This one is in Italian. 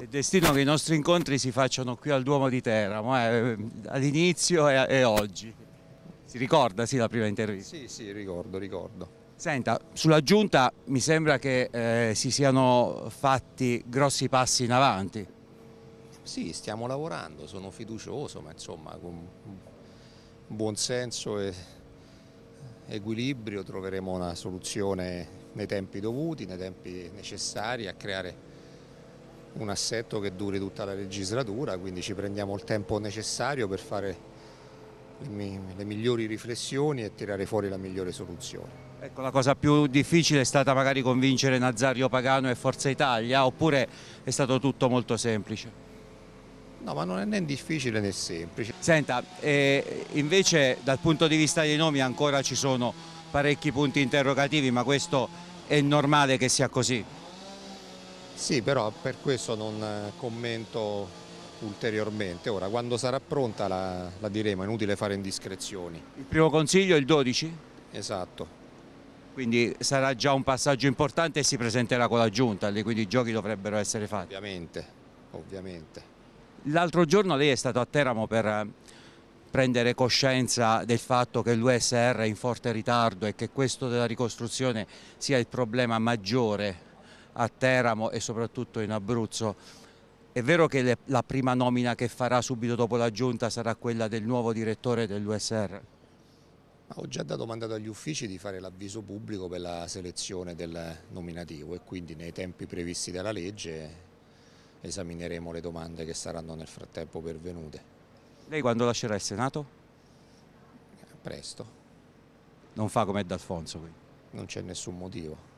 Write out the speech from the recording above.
È destino che i nostri incontri si facciano qui al Duomo di Teramo, eh, all'inizio e, e, oggi. Si ricorda, sì, la prima intervista? Sì, sì, ricordo, ricordo. Senta, sulla giunta mi sembra che eh, si siano fatti grossi passi in avanti. Sì, stiamo lavorando, sono fiducioso, ma insomma con buon senso e equilibrio troveremo una soluzione nei tempi dovuti, nei tempi necessari a creare un assetto che duri tutta la legislatura, quindi ci prendiamo il tempo necessario per fare le migliori riflessioni e tirare fuori la migliore soluzione. Ecco, la cosa più difficile è stata magari convincere Nazario Pagano e Forza Italia oppure è stato tutto molto semplice? No, ma non è né difficile né semplice. Senta, eh, invece dal punto di vista dei nomi ancora ci sono parecchi punti interrogativi, ma questo è normale che sia così? Sì, però per questo non eh, commento ulteriormente. Ora, quando sarà pronta la, la diremo, è inutile fare indiscrezioni. Il primo consiglio è il 12? Esatto. Quindi sarà già un passaggio importante e si presenterà con la giunta, quindi i giochi dovrebbero essere fatti. Ovviamente, ovviamente. L'altro giorno lei è stato a Teramo per eh, prendere coscienza del fatto che l'USR è in forte ritardo e che questo della ricostruzione sia il problema maggiore a Teramo e soprattutto in Abruzzo. È vero che le, la prima nomina che farà subito dopo la giunta sarà quella del nuovo direttore dell'USR? Ho già dato mandato agli uffici di fare l'avviso pubblico per la selezione del nominativo e quindi nei tempi previsti dalla legge esamineremo le domande che saranno nel frattempo pervenute. Lei quando lascerà il Senato? Presto. Non fa come D'Alfonso qui? Non c'è nessun motivo.